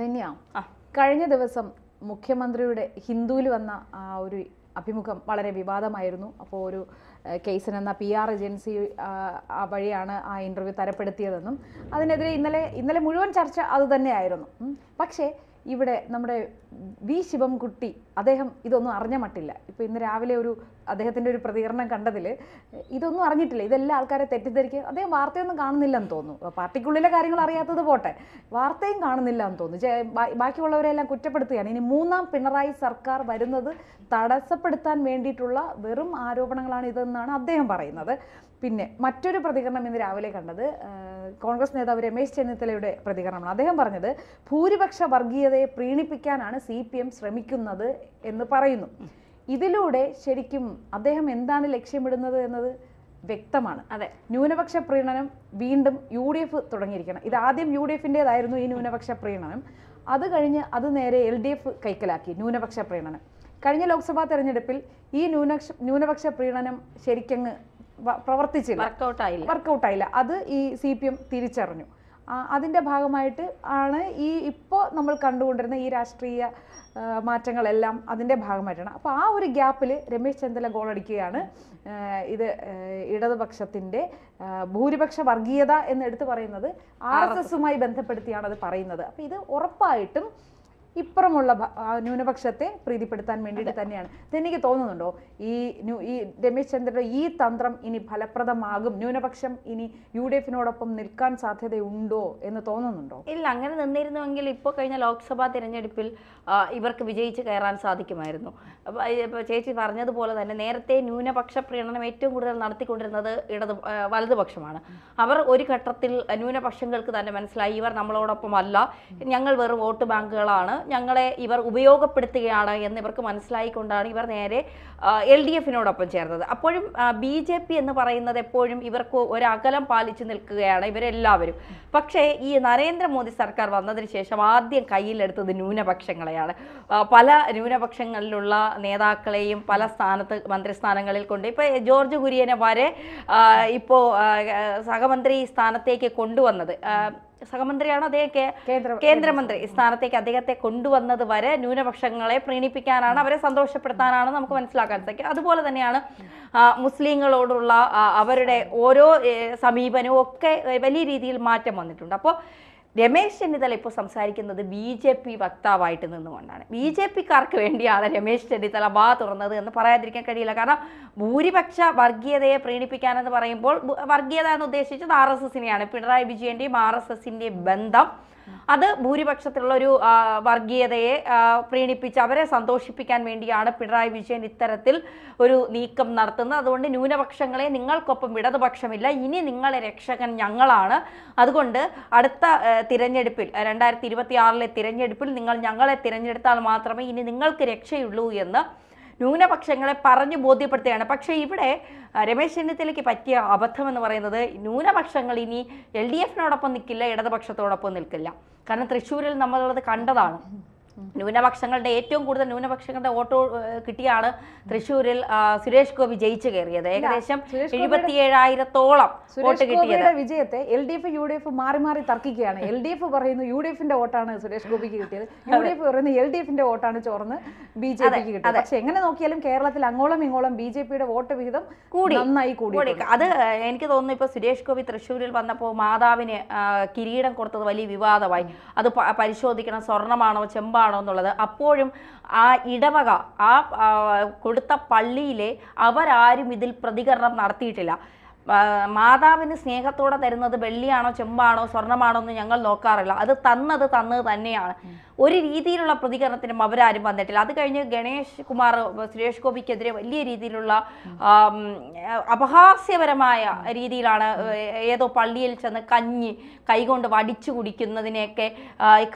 ധന്യ കഴിഞ്ഞ ദിവസം മുഖ്യമന്ത്രിയുടെ ഹിന്ദുവിൽ വന്ന ആ ഒരു അഭിമുഖം വളരെ വിവാദമായിരുന്നു അപ്പോൾ ഒരു കേസിൻ എന്ന പി ആർ ഏജൻസി ആ വഴിയാണ് ആ ഇൻ്റർവ്യൂ തരപ്പെടുത്തിയതെന്നും അതിനെതിരെ ഇന്നലെ ഇന്നലെ മുഴുവൻ ചർച്ച അത് തന്നെയായിരുന്നു പക്ഷേ ഇവിടെ നമ്മുടെ വി ശിവംകുട്ടി അദ്ദേഹം ഇതൊന്നും അറിഞ്ഞ മട്ടില്ല ഇപ്പോൾ ഇന്ന് രാവിലെ ഒരു അദ്ദേഹത്തിൻ്റെ ഒരു പ്രതികരണം കണ്ടതിൽ ഇതൊന്നും അറിഞ്ഞിട്ടില്ല ഇതെല്ലാം ആൾക്കാരെ തെറ്റിദ്ധരിക്കുക അദ്ദേഹം വാർത്തയൊന്നും കാണുന്നില്ലെന്ന് തോന്നുന്നു പാർട്ടിക്കുള്ളിലെ കാര്യങ്ങൾ അറിയാത്തത് പോട്ടെ വാർത്തയും കാണുന്നില്ല എന്ന് തോന്നുന്നു ബാക്കിയുള്ളവരെല്ലാം കുറ്റപ്പെടുത്തുകയാണ് ഇനി മൂന്നാം പിണറായി സർക്കാർ വരുന്നത് തടസ്സപ്പെടുത്താൻ വേണ്ടിയിട്ടുള്ള വെറും ആരോപണങ്ങളാണ് ഇതെന്നാണ് അദ്ദേഹം പറയുന്നത് പിന്നെ മറ്റൊരു പ്രതികരണം ഇന്ന് രാവിലെ കണ്ടത് കോൺഗ്രസ് നേതാവ് രമേശ് ചെന്നിത്തലയുടെ പ്രതികരണമാണ് അദ്ദേഹം പറഞ്ഞത് ഭൂരിപക്ഷ വർഗീയതയെ പ്രീണിപ്പിക്കാനാണ് സി പി എം ശ്രമിക്കുന്നത് എന്ന് പറയുന്നു ഇതിലൂടെ ശരിക്കും അദ്ദേഹം എന്താണ് ലക്ഷ്യമിടുന്നത് എന്നത് വ്യക്തമാണ് അതെ ന്യൂനപക്ഷ പ്രീണനം വീണ്ടും യു ഡി എഫ് തുടങ്ങിയിരിക്കണം ഇത് ആദ്യം യു ഡി എഫിൻ്റെതായിരുന്നു ഈ ന്യൂനപക്ഷ പ്രീണനം അത് കഴിഞ്ഞ് അത് നേരെ എൽ ഡി എഫ് കൈക്കലാക്കി ന്യൂനപക്ഷ പ്രീണനം കഴിഞ്ഞ ലോക്സഭാ തെരഞ്ഞെടുപ്പിൽ ഈ ന്യൂനക്ഷ ന്യൂനപക്ഷ പ്രീണനം ശരിക്കങ്ങ് പ്രവർത്തിച്ചില്ല വർക്കൗട്ടായില്ല വർക്കൗട്ടായില്ല അത് ഈ സി പി എം തിരിച്ചറിഞ്ഞു അതിൻ്റെ ഭാഗമായിട്ട് ആണ് ഈ ഇപ്പോൾ നമ്മൾ കണ്ടുകൊണ്ടിരുന്ന ഈ രാഷ്ട്രീയ മാറ്റങ്ങളെല്ലാം അതിൻ്റെ ഭാഗമായിട്ടാണ് അപ്പോൾ ആ ഒരു ഗ്യാപ്പിൽ രമേശ് ചെന്നിത്തല ഗോളടിക്കുകയാണ് ഇത് ഇടതുപക്ഷത്തിൻ്റെ ഭൂരിപക്ഷ വർഗീയത എന്ന് എടുത്തു പറയുന്നത് ആർ എസ് എസുമായി ബന്ധപ്പെടുത്തിയാണ് അത് പറയുന്നത് അപ്പോൾ ഇത് ഉറപ്പായിട്ടും ഇപ്പുറമുള്ള ന്യൂനപക്ഷത്തെ പ്രീതിപ്പെടുത്താൻ വേണ്ടിയിട്ട് തന്നെയാണ് എനിക്ക് തോന്നുന്നുണ്ടോ ഈ ഈ രമേശ് ചന്ദ്രയുടെ ഈ തന്ത്രം ഇനി ഫലപ്രദമാകും ന്യൂനപക്ഷം ഇനി യു ഡി എഫിനോടൊപ്പം നിൽക്കാൻ സാധ്യതയുണ്ടോ എന്ന് തോന്നുന്നുണ്ടോ ഇല്ല അങ്ങനെ നിന്നിരുന്നുവെങ്കിൽ ഇപ്പോൾ കഴിഞ്ഞ ലോക്സഭാ തിരഞ്ഞെടുപ്പിൽ ഇവർക്ക് വിജയിച്ച് കയറാൻ സാധിക്കുമായിരുന്നു ചേച്ചി പറഞ്ഞതുപോലെ തന്നെ നേരത്തെ ന്യൂനപക്ഷ പ്രീണനം ഏറ്റവും കൂടുതൽ നടത്തിക്കൊണ്ടിരുന്നത് ഇടത് വലതുപക്ഷമാണ് അവർ ഒരു ഘട്ടത്തിൽ ന്യൂനപക്ഷങ്ങൾക്ക് തന്നെ മനസ്സിലായി ഇവർ നമ്മളോടൊപ്പം അല്ല ഞങ്ങൾ വെറും വോട്ട് ബാങ്കുകളാണ് ഞങ്ങളെ ഇവർ ഉപയോഗപ്പെടുത്തുകയാണ് എന്ന് ഇവർക്ക് മനസ്സിലായിക്കൊണ്ടാണ് ഇവർ നേരെ എൽ ഡി എഫിനോടൊപ്പം ചേർന്നത് അപ്പോഴും ബി ജെ പി എന്ന് പറയുന്നത് എപ്പോഴും ഇവർക്ക് ഒരകലം പാലിച്ചു നിൽക്കുകയാണ് ഇവരെല്ലാവരും പക്ഷേ ഈ നരേന്ദ്രമോദി സർക്കാർ വന്നതിന് ശേഷം ആദ്യം കയ്യിലെടുത്തത് ന്യൂനപക്ഷങ്ങളെയാണ് പല ന്യൂനപക്ഷങ്ങളിലുള്ള നേതാക്കളെയും പല സ്ഥാനത്ത് മന്ത്രിസ്ഥാനങ്ങളിൽ കൊണ്ട് ഇപ്പോൾ ജോർജ് കുര്യനെ വരെ ഇപ്പോൾ സഹമന്ത്രി സ്ഥാനത്തേക്ക് കൊണ്ടുവന്നത് സഹമന്ത്രിയാണ് അദ്ദേഹം കേന്ദ്രമന്ത്രി സ്ഥാനത്തേക്ക് അദ്ദേഹത്തെ കൊണ്ടുവന്നത് വരെ ന്യൂനപക്ഷങ്ങളെ പ്രീണിപ്പിക്കാനാണ് അവരെ സന്തോഷപ്പെടുത്താനാണ് നമുക്ക് മനസ്സിലാക്കാൻ സാധിക്കും അതുപോലെ തന്നെയാണ് മുസ്ലിങ്ങളോടുള്ള അവരുടെ ഓരോ സമീപനവും ഒക്കെ വലിയ രീതിയിൽ മാറ്റം വന്നിട്ടുണ്ട് അപ്പോൾ രമേശ് ചെന്നിത്തല ഇപ്പോൾ സംസാരിക്കുന്നത് ബി ജെ പി വക്താവായിട്ട് നിന്നുകൊണ്ടാണ് ബി ജെ പിക്കാർക്ക് വേണ്ടിയാണ് രമേശ് ചെന്നിത്തല വാ തുറന്നത് എന്ന് പറയാതിരിക്കാൻ കഴിയില്ല കാരണം ഭൂരിപക്ഷ വർഗീയതയെ പ്രീണിപ്പിക്കാനെന്ന് പറയുമ്പോൾ വർഗീയത എന്ന് ഉദ്ദേശിച്ചത് ആർ എസ് എസിനെയാണ് പിണറായി വിജയൻ്റെയും ആർ എസ് എസിൻ്റെയും ബന്ധം അത് ഭൂരിപക്ഷത്തിലുള്ള ഒരു വർഗീയതയെ പ്രീണിപ്പിച്ച് അവരെ സന്തോഷിപ്പിക്കാൻ വേണ്ടിയാണ് പിണറായി വിജയൻ ഇത്തരത്തിൽ ഒരു നീക്കം നടത്തുന്നത് അതുകൊണ്ട് ന്യൂനപക്ഷങ്ങളെ നിങ്ങൾക്കൊപ്പം ഇടതുപക്ഷമില്ല ഇനി നിങ്ങളെ രക്ഷകൻ ഞങ്ങളാണ് അതുകൊണ്ട് അടുത്ത തിരഞ്ഞെടുപ്പിൽ രണ്ടായിരത്തി ഇരുപത്തി തിരഞ്ഞെടുപ്പിൽ നിങ്ങൾ ഞങ്ങളെ തിരഞ്ഞെടുത്താൽ മാത്രമേ ഇനി നിങ്ങൾക്ക് രക്ഷയുള്ളൂ എന്ന് ന്യൂനപക്ഷങ്ങളെ പറഞ്ഞു ബോധ്യപ്പെടുത്തുകയാണ് പക്ഷേ ഇവിടെ രമേശ് ചെന്നിത്തലയ്ക്ക് പറ്റിയ അബദ്ധം എന്ന് പറയുന്നത് ന്യൂനപക്ഷങ്ങൾ ഇനി എൽ ഡി എഫിനോടൊപ്പം നിൽക്കില്ല ഇടതുപക്ഷത്തോടൊപ്പം നിൽക്കില്ല കാരണം തൃശ്ശൂരിൽ നമ്മളത് കണ്ടതാണ് ന്യൂനപക്ഷങ്ങളുടെ ഏറ്റവും കൂടുതൽ ന്യൂനപക്ഷങ്ങളുടെ വോട്ട് കിട്ടിയാണ് തൃശ്ശൂരിൽ സുരേഷ് ഗോപി ജയിച്ചു കയറിയത് ഏകദേശം എഴുപത്തിയേഴായിരത്തോളം വോട്ട് കിട്ടിയത് വിജയത്തെ L D F U D F മാറി മാറി തർക്കിക്കുകയാണ് എൽ ഡി എഫ് പറയുന്നു യു ഡി എഫിന്റെ വോട്ടാണ് സുരേഷ് ഗോപിക്ക് കിട്ടിയത് യു ഡി എഫ് പറയുന്നു എൽ ഡി എഫിന്റെ വോട്ടാണ് ചോർന്ന് ബി ജെ പിക്ക് കിട്ടിയത് പക്ഷെ എങ്ങനെ നോക്കിയാലും കേരളത്തിൽ അങ്ങോളം ഇങ്ങോളം ബി ജെ പിയുടെ വോട്ട് വിഹിതം കൂടി നന്നായി കൂടി അത് എനിക്ക് തോന്നുന്നു ഇപ്പൊ സുരേഷ് ഗോപി തൃശ്ശൂരിൽ വന്നപ്പോൾ മാതാവിന് കിരീടം കൊടുത്തത് വലിയ വിവാദമായി അത് പരിശോധിക്കണം സ്വർണമാണോ ചെമ്പാ കുറവാണോ എന്നുള്ളത് അപ്പോഴും ആ ഇടവക ആ കൊടുത്ത പള്ളിയിലെ അവരാരും ഇതിൽ പ്രതികരണം നടത്തിയിട്ടില്ല മാതാവിന് സ്നേഹത്തോടെ തരുന്നത് വെള്ളിയാണോ ചെമ്പാണോ സ്വർണ്ണമാണോ എന്ന് ഞങ്ങൾ നോക്കാറില്ല അത് തന്നത് തന്നത് തന്നെയാണ് ഒരു രീതിയിലുള്ള പ്രതികരണത്തിനും അവരാരും വന്നിട്ടില്ല അത് കഴിഞ്ഞ് ഗണേഷ് കുമാർ സുരേഷ് ഗോപിക്കെതിരെ വലിയ രീതിയിലുള്ള അപഹാസ്യപരമായ രീതിയിലാണ് ഏതോ പള്ളിയിൽ ചെന്ന് കഞ്ഞി കൈകൊണ്ട് വടിച്ചു കുടിക്കുന്നതിനെയൊക്കെ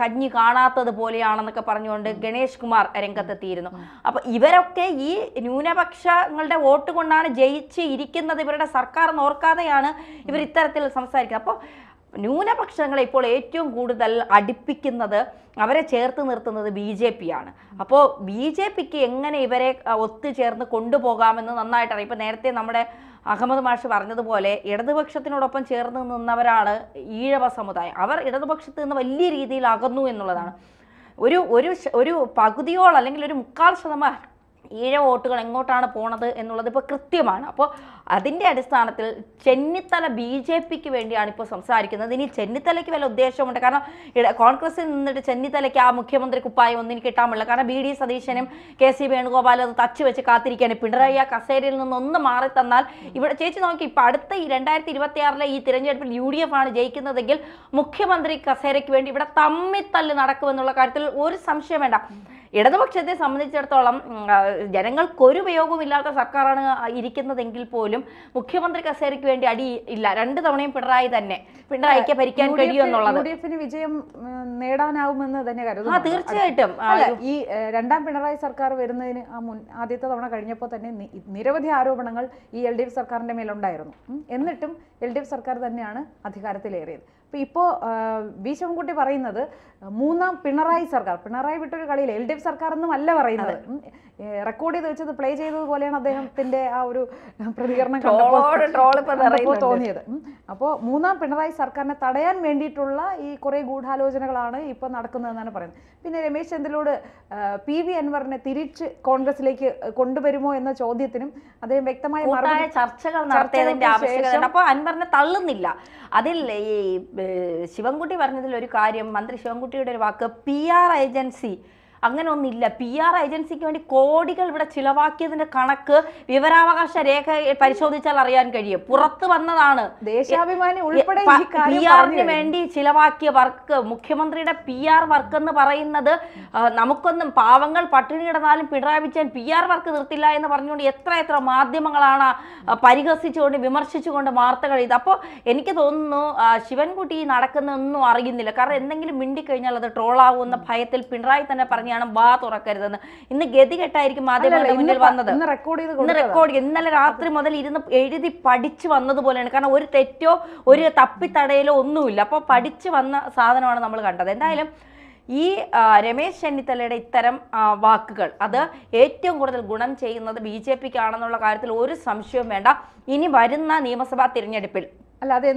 കഞ്ഞി കാണാത്തത് പോലെയാണെന്നൊക്കെ പറഞ്ഞുകൊണ്ട് ഗണേഷ് കുമാർ രംഗത്തെത്തിയിരുന്നു അപ്പോൾ ഇവരൊക്കെ ഈ ന്യൂനപക്ഷങ്ങളുടെ വോട്ട് കൊണ്ടാണ് ജയിച്ച് ഇരിക്കുന്നത് ഇവരുടെ സർക്കാർ നോർക്കാതെയാണ് ഇവർ ഇത്തരത്തിൽ സംസാരിക്കുന്നത് അപ്പോൾ ന്യൂനപക്ഷങ്ങളെ ഇപ്പോൾ ഏറ്റവും കൂടുതൽ അടുപ്പിക്കുന്നത് അവരെ ചേർത്ത് നിർത്തുന്നത് ബി ജെ പി ആണ് അപ്പോൾ ബി ജെ പിക്ക് എങ്ങനെ ഇവരെ ഒത്തുചേർന്ന് കൊണ്ടുപോകാമെന്ന് നന്നായിട്ട് അറിയാം ഇപ്പോൾ നേരത്തെ നമ്മുടെ അഹമ്മദ് മാഷ് പറഞ്ഞതുപോലെ ഇടതുപക്ഷത്തിനോടൊപ്പം ചേർന്ന് നിന്നവരാണ് ഈഴവ സമുദായം അവർ ഇടതുപക്ഷത്ത് നിന്ന് വലിയ രീതിയിൽ അകന്നു എന്നുള്ളതാണ് ഒരു ഒരു ഒരു പകുതിയോളം അല്ലെങ്കിൽ ഒരു മുക്കാൽ ശതമാനം ഏഴ് വോട്ടുകൾ എങ്ങോട്ടാണ് പോണത് എന്നുള്ളത് ഇപ്പോൾ കൃത്യമാണ് അപ്പോൾ അതിൻ്റെ അടിസ്ഥാനത്തിൽ ചെന്നിത്തല ബി ജെ പിക്ക് വേണ്ടിയാണ് ഇപ്പോൾ സംസാരിക്കുന്നത് ഇനി ചെന്നിത്തലയ്ക്ക് വല്ല ഉദ്ദേശമുണ്ട് കാരണം കോൺഗ്രസിൽ നിന്നിട്ട് ചെന്നിത്തലയ്ക്ക് ആ മുഖ്യമന്ത്രി കുപ്പായം ഒന്നിന് കിട്ടാമുള്ള കാരണം ബി ഡി സതീശനും കെ സി വേണുഗോപാൽ അത് തച്ചു വെച്ച് കാത്തിരിക്കുകയാണ് പിണറായി ആ കസേരയിൽ നിന്നൊന്ന് മാറി തന്നാൽ ഇവിടെ ചേച്ചി നോക്കി ഇപ്പോൾ അടുത്ത ഈ രണ്ടായിരത്തി ഇരുപത്തിയാറിലെ ഈ തിരഞ്ഞെടുപ്പിൽ യു ഡി എഫ് ആണ് ജയിക്കുന്നതെങ്കിൽ മുഖ്യമന്ത്രി കസേരയ്ക്ക് വേണ്ടി ഇവിടെ തമ്മിത്തല്ല് നടക്കുമെന്നുള്ള കാര്യത്തിൽ ഒരു സംശയം വേണ്ട ഇടതുപക്ഷത്തെ സംബന്ധിച്ചിടത്തോളം ജനങ്ങൾക്കൊരു ഉപയോഗമില്ലാത്ത സർക്കാരാണ് ഇരിക്കുന്നതെങ്കിൽ പോലും മുഖ്യമന്ത്രി കസേരയ്ക്ക് വേണ്ടി അടി ഇല്ല രണ്ട് തവണയും പിണറായി തന്നെ പിണറായിക്ക് ഭരിക്കാൻ കഴിയുമെന്നുള്ളത് വിജയം നേടാനാവുമെന്ന് തന്നെ കരുതുന്നു തീർച്ചയായിട്ടും ഈ രണ്ടാം പിണറായി സർക്കാർ വരുന്നതിന് ആ മുൻ ആദ്യത്തെ തവണ കഴിഞ്ഞപ്പോൾ തന്നെ നിരവധി ആരോപണങ്ങൾ ഈ എൽ ഡി എഫ് സർക്കാരിന്റെ മേലുണ്ടായിരുന്നു എന്നിട്ടും എൽ ഡി എഫ് സർക്കാർ തന്നെയാണ് അധികാരത്തിലേറിയത് അപ്പോൾ ഇപ്പോൾ വി ശിവൻകുട്ടി പറയുന്നത് മൂന്നാം പിണറായി സർക്കാർ പിണറായി വിട്ടൊരു കളിയിൽ എൽ ഡി എഫ് സർക്കാർ എന്നും അല്ല പറയുന്നത് റെക്കോർഡ് ചെയ്ത് വെച്ചത് പ്ലേ പോലെയാണ് അദ്ദേഹത്തിന്റെ ആ ഒരു പ്രതികരണം കണ്ടപ്പോൾ തോന്നിയത് അപ്പോൾ മൂന്നാം പിണറായി സർക്കാരിനെ തടയാൻ വേണ്ടിയിട്ടുള്ള ഈ കുറേ ഗൂഢാലോചനകളാണ് ഇപ്പോൾ നടക്കുന്നതെന്നാണ് പറയുന്നത് പിന്നെ രമേശ് ചന്ദ്രയോട് പി വി അൻവറിനെ തിരിച്ച് കോൺഗ്രസിലേക്ക് കൊണ്ടുവരുമോ എന്ന ചോദ്യത്തിനും അദ്ദേഹം വ്യക്തമായ ചർച്ചകൾ നടത്തിയതിന്റെ ആവശ്യകത അപ്പോൾ അൻവറിനെ തള്ളുന്നില്ല അതിൽ ഈ ശിവൻകുട്ടി പറഞ്ഞതിൽ ഒരു കാര്യം മന്ത്രി ശിവൻകുട്ടിയുടെ ഒരു വാക്ക് പി ആർ ഏജൻസി അങ്ങനെ ഒന്നില്ല പി ആർ ഏജൻസിക്ക് വേണ്ടി കോടികൾ ഇവിടെ ചിലവാക്കിയതിന്റെ കണക്ക് വിവരാവകാശ രേഖ പരിശോധിച്ചാൽ അറിയാൻ കഴിയും പുറത്തു വന്നതാണ് ദേശാഭിമാനി ഉൾപ്പെടെ പി ആറിന് വേണ്ടി ചിലവാക്കിയ വർക്ക് മുഖ്യമന്ത്രിയുടെ പി ആർ വർക്ക് എന്ന് പറയുന്നത് നമുക്കൊന്നും പാവങ്ങൾ പട്ടിണി കിടന്നാലും Pinarayi Vijayan P R work നിർത്തില്ല എന്ന് പറഞ്ഞുകൊണ്ട് എത്ര എത്ര മാധ്യമങ്ങളാണ് പരിഹസിച്ചുകൊണ്ട് വിമർശിച്ചുകൊണ്ട് വാർത്തകൾ ചെയ്ത് അപ്പോൾ എനിക്ക് തോന്നുന്നു ശിവൻകുട്ടി നടക്കുന്നൊന്നും അറിയുന്നില്ല കാരണം എന്തെങ്കിലും മിണ്ടിക്കഴിഞ്ഞാൽ അത് ട്രോളാവുന്ന ഭയത്തിൽ പിണറായി തന്നെ പറഞ്ഞ തന്നെയാണ് വാ തുറക്കരുതെന്ന് ഇന്ന് ഗതികെട്ടായിരിക്കും മാധ്യമങ്ങളുടെ മുന്നിൽ വന്നത് ഇന്ന് റെക്കോർഡ് ഇന്ന് ഇന്നലെ രാത്രി മുതൽ ഇരുന്ന് എഴുതി പഠിച്ചു വന്നതുപോലെയാണ് കാരണം ഒരു തെറ്റോ ഒരു തപ്പിത്തടയിലോ ഒന്നുമില്ല അപ്പോൾ പഠിച്ചു വന്ന സാധനമാണ് നമ്മൾ കണ്ടത് എന്തായാലും ഈ രമേശ് ചെന്നിത്തലയുടെ ഇത്തരം വാക്കുകൾ അത് ഏറ്റവും കൂടുതൽ ഗുണം ചെയ്യുന്നത് ബി ജെ പിക്കാണെന്നുള്ള കാര്യത്തിൽ ഒരു സംശയവും വേണ്ട ഇനി വരുന്ന നിയമസഭാ തിരഞ്ഞെടുപ്പിൽ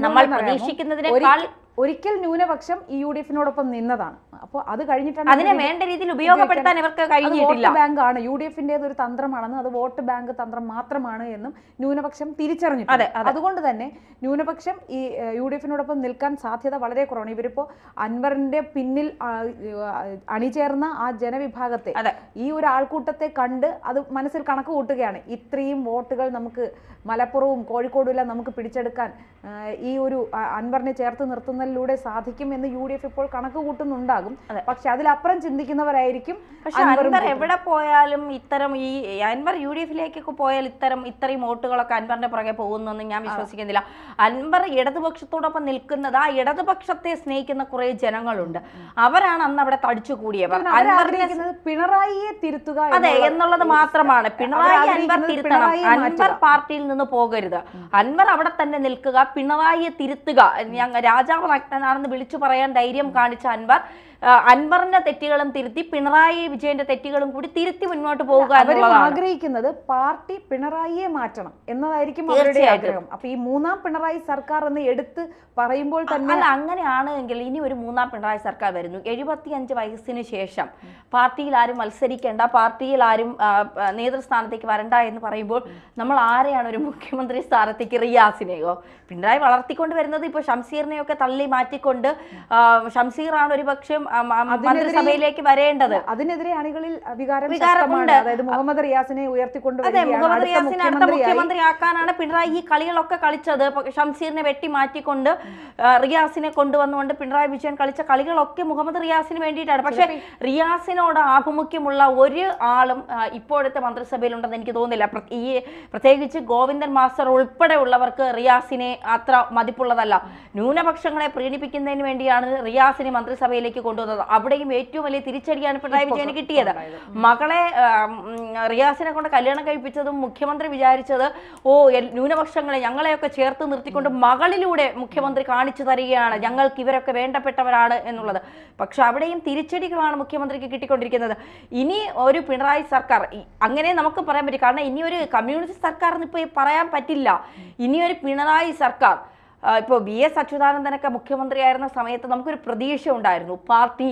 നമ്മൾ പ്രതീക്ഷിക്കുന്നതിനേക്കാൾ ഒരിക്കൽ ന്യൂനപക്ഷം ഈ യു ഡി എഫിനോടൊപ്പം നിന്നതാണ് അപ്പോൾ അത് കഴിഞ്ഞിട്ടാണ് അതിനെ വേണ്ട രീതിയിൽ ഉപയോഗപ്പെടുത്താൻ ഇവർക്ക് കഴിഞ്ഞിട്ടില്ല ബാങ്ക് ആണ് യു ഡി എഫിൻ്റെത് ഒരു തന്ത്രമാണെന്ന് അത് വോട്ട് ബാങ്ക് തന്ത്രം മാത്രമാണ് എന്നും ന്യൂനപക്ഷം തിരിച്ചറിഞ്ഞു അതുകൊണ്ട് തന്നെ ന്യൂനപക്ഷം ഈ യു ഡി എഫിനോടൊപ്പം നിൽക്കാൻ സാധ്യത വളരെ കുറവാണ് ഇവരിപ്പോ അൻവറിന്റെ പിന്നിൽ അണിചേർന്ന ആ ജനവിഭാഗത്തെ ഈ ഒരു ആൾക്കൂട്ടത്തെ കണ്ട് അത് മനസ്സിൽ കണക്ക് കൂട്ടുകയാണ് ഇത്രയും വോട്ടുകൾ നമുക്ക് മലപ്പുറവും കോഴിക്കോടും എല്ലാം നമുക്ക് പിടിച്ചെടുക്കാൻ ഈ ഒരു അൻവറിനെ ചേർത്ത് നിർത്തുന്ന ഇടപെടലിലൂടെ സാധിക്കും എന്ന് യു ഡി എഫ് ഇപ്പോൾ കണക്ക് കൂട്ടുന്നുണ്ടാകും പക്ഷെ അതിലപ്പുറം ചിന്തിക്കുന്നവരായിരിക്കും പക്ഷെ അൻവർ എവിടെ പോയാലും ഇത്തരം ഈ അൻവർ യു ഡി എഫിലേക്കൊക്കെ പോയാൽ ഇത്തരം ഇത്രയും വോട്ടുകളൊക്കെ അൻവറിന്റെ പുറകെ പോകുന്നെന്ന് ഞാൻ വിശ്വസിക്കുന്നില്ല അൻവർ ഇടതുപക്ഷത്തോടൊപ്പം നിൽക്കുന്നത് ആ ഇടതുപക്ഷത്തെ സ്നേഹിക്കുന്ന കുറെ ജനങ്ങളുണ്ട് അവരാണ് അന്ന് അവിടെ തടിച്ചു കൂടിയവർ പിണറായിയെ തിരുത്തുക അതെ എന്നുള്ളത് മാത്രമാണ് പിണറായി അൻവർ തിരുത്തണം അൻവർ പാർട്ടിയിൽ നിന്ന് പോകരുത് അൻവർ അവിടെ തന്നെ നിൽക്കുക പിണറായിയെ തിരുത്തുക രാജാവ് പ്രജ്ഞനാണെന്ന് വിളിച്ചു പറയാൻ ധൈര്യം കാണിച്ച അൻവർ അൻവറിന്റെ തെറ്റുകളും തിരുത്തി പിണറായി വിജയന്റെ തെറ്റുകളും കൂടി തിരുത്തി മുന്നോട്ട് പോവുക ആഗ്രഹിക്കുന്നത് പാർട്ടി പിണറായിയെ മാറ്റണം എന്നതായിരിക്കും അവരുടെ ആഗ്രഹം അപ്പൊ ഈ മൂന്നാം പിണറായി സർക്കാർ എന്ന് എടുത്ത് പറയുമ്പോൾ തന്നെ അങ്ങനെയാണ് എങ്കിൽ ഇനി ഒരു മൂന്നാം പിണറായി സർക്കാർ വരുന്നു എഴുപത്തിയഞ്ച് വയസ്സിന് ശേഷം പാർട്ടിയിൽ ആരും മത്സരിക്കേണ്ട പാർട്ടിയിൽ ആരും നേതൃസ്ഥാനത്തേക്ക് വരണ്ട എന്ന് പറയുമ്പോൾ നമ്മൾ ആരെയാണ് ഒരു മുഖ്യമന്ത്രി സ്ഥാനത്തേക്ക് റിയാസിനെയോ പിണറായി വളർത്തിക്കൊണ്ട് വരുന്നത് ഇപ്പൊ ഷംസീറിനെയൊക്കെ തള്ളി മാറ്റിക്കൊണ്ട് ഷംസീറാണ് ഒരു പക്ഷേ മന്ത്രിസഭയിലേക്ക് വരേണ്ടത് അതിനെതിരെ അണികളിൽ വികാരം അതായത് മുഹമ്മദ് റിയാസിനെ ഉയർത്തിക്കൊണ്ട് അതെ മുഹമ്മദ് റിയാസിനെ അടുത്ത മുഖ്യമന്ത്രി ആക്കാനാണ് പിണറായി ഈ കളികളൊക്കെ കളിച്ചത് ഷംസീറിനെ വെട്ടി മാറ്റിക്കൊണ്ട് റിയാസിനെ കൊണ്ടുവന്നുകൊണ്ട് പിണറായി വിജയൻ കളിച്ച കളികളൊക്കെ മുഹമ്മദ് റിയാസിന് വേണ്ടിയിട്ടാണ് പക്ഷെ റിയാസിനോട് ആഭിമുഖ്യമുള്ള ഒരു ആളും ഇപ്പോഴത്തെ മന്ത്രിസഭയിൽ ഉണ്ടെന്ന് എനിക്ക് തോന്നുന്നില്ല ഈ പ്രത്യേകിച്ച് ഗോവിന്ദൻ മാസ്റ്റർ ഉൾപ്പെടെയുള്ളവർക്ക് റിയാസിനെ അത്ര മതിപ്പുള്ളതല്ല ന്യൂനപക്ഷങ്ങളെ പ്രീണിപ്പിക്കുന്നതിന് വേണ്ടിയാണ് റിയാസിനെ മന്ത്രിസഭയിലേക്ക് കൊണ്ടു കൊണ്ടുവന്നത് അവിടെയും ഏറ്റവും വലിയ തിരിച്ചടിയാണ് പിണറായി വിജയന് കിട്ടിയത് മകളെ റിയാസിനെ കൊണ്ട് കല്യാണം കഴിപ്പിച്ചതും മുഖ്യമന്ത്രി വിചാരിച്ചത് ഓ ന്യൂനപക്ഷങ്ങളെ ഞങ്ങളെയൊക്കെ ചേർത്ത് നിർത്തിക്കൊണ്ട് മകളിലൂടെ മുഖ്യമന്ത്രി കാണിച്ചു തരികയാണ് ഞങ്ങൾക്ക് ഇവരൊക്കെ വേണ്ടപ്പെട്ടവരാണ് എന്നുള്ളത് പക്ഷെ അവിടെയും തിരിച്ചടികളാണ് മുഖ്യമന്ത്രിക്ക് കിട്ടിക്കൊണ്ടിരിക്കുന്നത് ഇനി ഒരു പിണറായി സർക്കാർ അങ്ങനെ നമുക്ക് പറയാൻ പറ്റും കാരണം ഇനി ഒരു കമ്മ്യൂണിസ്റ്റ് സർക്കാർ എന്ന് പറയാൻ പറ്റില്ല ഇനി ഒരു പിണറായി സർക്കാർ ഇപ്പോൾ വി എസ് അച്യുതാനന്ദനൊക്കെ മുഖ്യമന്ത്രിയായിരുന്ന സമയത്ത് നമുക്കൊരു പ്രതീക്ഷ ഉണ്ടായിരുന്നു പാർട്ടി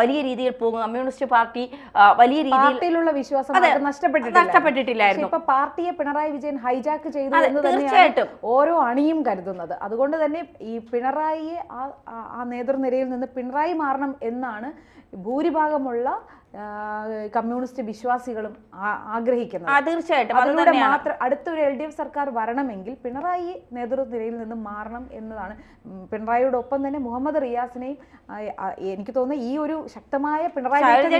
വലിയ രീതിയിൽ പോകും കമ്മ്യൂണിസ്റ്റ് പാർട്ടി വലിയ രീതിയിലുള്ള വിശ്വാസം നഷ്ടപ്പെട്ടിട്ടില്ലായിരുന്നു ഇപ്പൊ പാർട്ടിയെ പിണറായി വിജയൻ ഹൈജാക്ക് ചെയ്തു എന്ന് തീർച്ചയായിട്ടും ഓരോ അണിയും കരുതുന്നത് അതുകൊണ്ട് തന്നെ ഈ പിണറായിയെ ആ നേതൃനിരയിൽ നിന്ന് പിണറായി മാറണം എന്നാണ് ഭൂരിഭാഗമുള്ള കമ്മ്യൂണിസ്റ്റ് വിശ്വാസികളും ആഗ്രഹിക്കുന്നത് തീർച്ചയായിട്ടും മാത്രം അടുത്തൊരു എൽ ഡി എഫ് സർക്കാർ വരണമെങ്കിൽ പിണറായി നേതൃനിരയിൽ നിന്ന് മാറണം എന്നതാണ് പിണറായിയോടൊപ്പം തന്നെ മുഹമ്മദ് റിയാസിനെയും എനിക്ക് തോന്നുന്നു ഈ ഒരു ശക്തമായ പിണറായി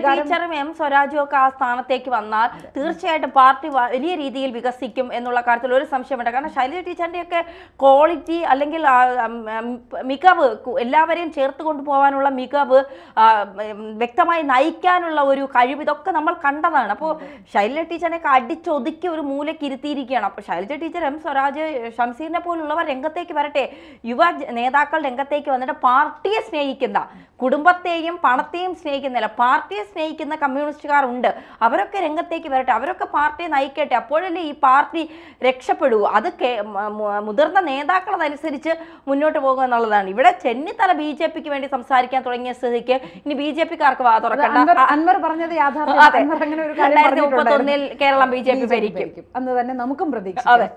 എം സ്വരാജും ഒക്കെ ആ സ്ഥാനത്തേക്ക് വന്നാൽ തീർച്ചയായിട്ടും പാർട്ടി വലിയ രീതിയിൽ വികസിക്കും എന്നുള്ള കാര്യത്തിൽ ഒരു സംശയമുണ്ട് കാരണം ശൈലജ ടീച്ചറിന്റെ ഒക്കെ ക്വാളിറ്റി അല്ലെങ്കിൽ മികവ് എല്ലാവരെയും ചേർത്ത് കൊണ്ടുപോകാനുള്ള മികവ് വ്യക്തമായി നയിക്കാനുള്ള ഒരു കഴിവ് ഇതൊക്കെ നമ്മൾ കണ്ടതാണ് അപ്പോൾ ശൈലജ ടീച്ചറിനെയൊക്കെ അടിച്ചൊതുക്കി ഒരു മൂലയ്ക്ക് ഇരുത്തിയിരിക്കുകയാണ് അപ്പോൾ ശൈലജ ടീച്ചർ എം സ്വരാജ് ഷംസീറിനെ പോലുള്ളവർ രംഗത്തേക്ക് വരട്ടെ യുവ നേതാക്കൾ രംഗത്തേക്ക് വന്നിട്ട് പാർട്ടിയെ സ്നേഹിക്കുന്ന കുടുംബത്തെയും പണത്തെയും സ്നേഹിക്കുന്നില്ല പാർട്ടിയെ സ്നേഹിക്കുന്ന കമ്മ്യൂണിസ്റ്റുകാർ ഉണ്ട് അവരൊക്കെ രംഗത്തേക്ക് വരട്ടെ അവരൊക്കെ പാർട്ടിയെ നയിക്കട്ടെ അപ്പോഴല്ലേ ഈ പാർട്ടി രക്ഷപ്പെടൂ അത് മുതിർന്ന നേതാക്കൾ അതനുസരിച്ച് മുന്നോട്ട് പോകുക എന്നുള്ളതാണ് ഇവിടെ ചെന്നിത്തല ബി ജെ പിക്ക് വേണ്ടി സംസാരിക്കാൻ തുടങ്ങിയ സ്ഥിതിക്ക് ഇനി ബി ജെ പിക്കാർക്ക് തുറക്കണ്ട അൻവർ പറഞ്ഞത് യാഥാർത്ഥ്യം അങ്ങനെ ഒരു കാര്യം മുപ്പത്തി ഒന്നിൽ കേരളം ബി ജെ പി ഭരിക്കും അന്ന് തന്നെ നമുക്കും പ്രതീക്ഷ അതെ